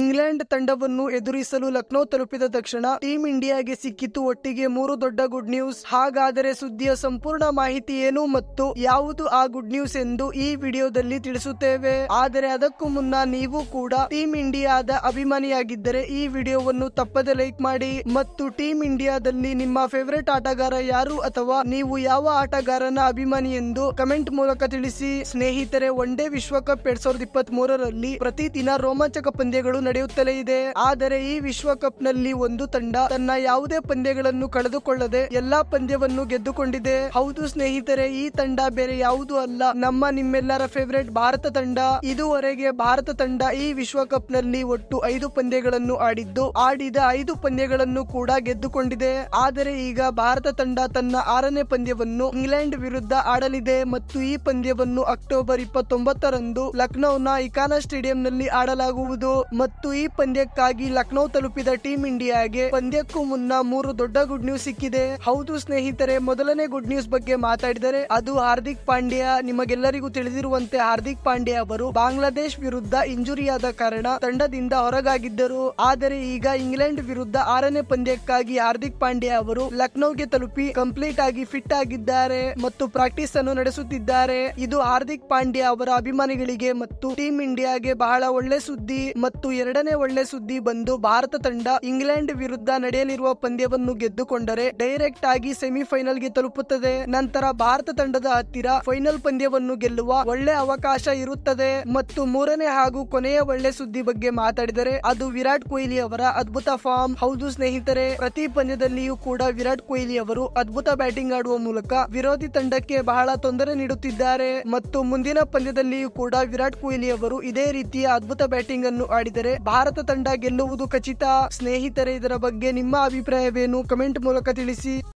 England ತಂಡವನ್ನು ಎದುರಿಸಲು ಲಕ್ನೋ ತಲುಪಿದ ತಕ್ಷಣ ಟೀಂ ಇಂಡಿಯಾಗೆ ಸಿಕ್ಕಿತು ಒಟ್ಟಿಗೆ ಮೂರು ದೊಡ್ಡ ಗುಡ್ ನ್ಯೂಸ್ ಹಾಗಾದರೆ ಸುದ್ದಿಯ ಸಂಪೂರ್ಣ ಮಾಹಿತಿ ಏನು ಮತ್ತು ಯಾವುದು ಆ ಗುಡ್ ನ್ಯೂಸ್ ಎಂದು ಈ ವಿಡಿಯೋದಲ್ಲಿ ತಿಳಿಸುತ್ತೇವೆ ಆದರೆ ಅದಕ್ಕೂ ಮುನ್ನ ನೀವು ಕೂಡ ಟೀಂ ಇಂಡಿಯಾದ ಅಭಿಮಾನಿಯಾಗಿದ್ದರೆ ಈ ವಿಡಿಯೋವನ್ನು ತಪ್ಪದೆ ಲೈಕ್ ಮಾಡಿ ಮತ್ತು ಟೀಂ ಇಂಡಿಯಾದಲ್ಲಿ ನಿಮ್ಮ ಫೇವರೇಟ್ ಆಟಗಾರ ಯಾರು ಅಥವಾ ನೀವು ಯಾವ ಆಟಗಾರನ ಅಭಿಮಾನಿ ಎಂದು ಕಮೆಂಟ್ ಮೂಲಕ ತಿಳಿಸಿ ಸ್ನೇಹಿತರೆ ಒನ್ ಡೇ ವಿಶ್ವಕಪ್ ಎರಡ್ ಸಾವಿರದ ಇಪ್ಪತ್ತ್ ಮೂರರಲ್ಲಿ ಪ್ರತಿ ರೋಮಾಂಚಕ ಪಂದ್ಯಗಳು ನಡೆಯುತ್ತಲೇ ಇದೆ ಆದರೆ ಈ ವಿಶ್ವಕಪ್ ನಲ್ಲಿ ಒಂದು ತಂಡ ತನ್ನ ಯಾವುದೇ ಪಂದ್ಯಗಳನ್ನು ಕಳೆದುಕೊಳ್ಳದೆ ಎಲ್ಲಾ ಪಂದ್ಯವನ್ನು ಗೆದ್ದುಕೊಂಡಿದೆ ಹೌದು ಸ್ನೇಹಿತರೆ ಈ ತಂಡ ಬೇರೆ ಯಾವುದು ಅಲ್ಲ ನಮ್ಮ ನಿಮ್ಮೆಲ್ಲರ ಫೇವರೇಟ್ ಭಾರತ ತಂಡ ಇದುವರೆಗೆ ಭಾರತ ತಂಡ ಈ ವಿಶ್ವಕಪ್ ನಲ್ಲಿ ಒಟ್ಟು ಐದು ಪಂದ್ಯಗಳನ್ನು ಆಡಿದ್ದು ಆಡಿದ ಐದು ಪಂದ್ಯಗಳನ್ನು ಕೂಡ ಗೆದ್ದುಕೊಂಡಿದೆ ಆದರೆ ಈಗ ಭಾರತ ತಂಡ ತನ್ನ ಆರನೇ ಪಂದ್ಯವನ್ನು ಇಂಗ್ಲೆಂಡ್ ವಿರುದ್ಧ ಆಡಲಿದೆ ಮತ್ತು ಈ ಪಂದ್ಯವನ್ನು ಅಕ್ಟೋಬರ್ ಇಪ್ಪತ್ತೊಂಬತ್ತರಂದು ಲಕ್ನೌನ ಇಕಾನಾ ಸ್ಟೇಡಿಯಂನಲ್ಲಿ ಆಡಲಾಗುವುದು ಮತ್ತು ಮತ್ತು ಈ ಪಂದ್ಯಕ್ಕಾಗಿ ಲಖನೌ ತಲುಪಿದ ಟೀಂ ಇಂಡಿಯಾಗೆ ಪಂದ್ಯಕ್ಕೂ ಮುನ್ನ ಮೂರು ದೊಡ್ಡ ಗುಡ್ ನ್ಯೂಸ್ ಸಿಕ್ಕಿದೆ ಹೌದು ಸ್ನೇಹಿತರೆ ಮೊದಲನೇ ಗುಡ್ ನ್ಯೂಸ್ ಬಗ್ಗೆ ಮಾತಾಡಿದರೆ ಅದು ಹಾರ್ದಿಕ್ ಪಾಂಡ್ಯ ನಿಮಗೆಲ್ಲರಿಗೂ ತಿಳಿದಿರುವಂತೆ ಹಾರ್ದಿಕ್ ಪಾಂಡ್ಯ ಅವರು ಬಾಂಗ್ಲಾದೇಶ್ ವಿರುದ್ಧ ಇಂಜುರಿಯಾದ ಕಾರಣ ತಂಡದಿಂದ ಹೊರಗಾಗಿದ್ದರು ಆದರೆ ಈಗ ಇಂಗ್ಲೆಂಡ್ ವಿರುದ್ಧ ಆರನೇ ಪಂದ್ಯಕ್ಕಾಗಿ ಹಾರ್ದಿಕ್ ಪಾಂಡ್ಯ ಅವರು ಲಖನೌಗೆ ತಲುಪಿ ಕಂಪ್ಲೀಟ್ ಆಗಿ ಫಿಟ್ ಆಗಿದ್ದಾರೆ ಮತ್ತು ಪ್ರಾಕ್ಟೀಸ್ ಅನ್ನು ನಡೆಸುತ್ತಿದ್ದಾರೆ ಇದು ಹಾರ್ದಿಕ್ ಪಾಂಡ್ಯ ಅವರ ಅಭಿಮಾನಿಗಳಿಗೆ ಮತ್ತು ಟೀಂ ಇಂಡಿಯಾಗೆ ಬಹಳ ಒಳ್ಳೆ ಸುದ್ದಿ ಮತ್ತು ಎರಡನೇ ಒಳ್ಳೆ ಸುದ್ದಿ ಬಂದು ಭಾರತ ತಂಡ ಇಂಗ್ಲೆಂಡ್ ವಿರುದ್ಧ ನಡೆಯಲಿರುವ ಪಂದ್ಯವನ್ನು ಗೆದ್ದುಕೊಂಡರೆ ಡೈರೆಕ್ಟ್ ಆಗಿ ಸೆಮಿಫೈನಲ್ ಗೆ ತಲುಪುತ್ತದೆ ನಂತರ ಭಾರತ ತಂಡದ ಹತ್ತಿರ ಫೈನಲ್ ಪಂದ್ಯವನ್ನು ಗೆಲ್ಲುವ ಒಳ್ಳೆ ಅವಕಾಶ ಇರುತ್ತದೆ ಮತ್ತು ಮೂರನೇ ಹಾಗೂ ಕೊನೆಯ ಒಳ್ಳೆ ಸುದ್ದಿ ಬಗ್ಗೆ ಮಾತಾಡಿದರೆ ಅದು ವಿರಾಟ್ ಕೊಹ್ಲಿ ಅವರ ಅದ್ಭುತ ಫಾರ್ಮ್ ಹೌದು ಸ್ನೇಹಿತರೆ ಪ್ರತಿ ಪಂದ್ಯದಲ್ಲಿಯೂ ಕೂಡ ವಿರಾಟ್ ಕೊಹ್ಲಿ ಅವರು ಅದ್ಭುತ ಬ್ಯಾಟಿಂಗ್ ಆಡುವ ಮೂಲಕ ವಿರೋಧಿ ತಂಡಕ್ಕೆ ಬಹಳ ತೊಂದರೆ ನೀಡುತ್ತಿದ್ದಾರೆ ಮತ್ತು ಮುಂದಿನ ಪಂದ್ಯದಲ್ಲಿಯೂ ಕೂಡ ವಿರಾಟ್ ಕೊಹ್ಲಿ ಅವರು ಇದೇ ರೀತಿಯ ಅದ್ಭುತ ಬ್ಯಾಟಿಂಗ್ ಅನ್ನು ಆಡಿದರೆ ಭಾರತ ತಂಡ ಗೆಲ್ಲುವುದು ಖಚಿತ ಸ್ನೇಹಿತರೆ ಇದರ ಬಗ್ಗೆ ನಿಮ್ಮ ಅಭಿಪ್ರಾಯವೇನು ಕಮೆಂಟ್ ಮೂಲಕ ತಿಳಿಸಿ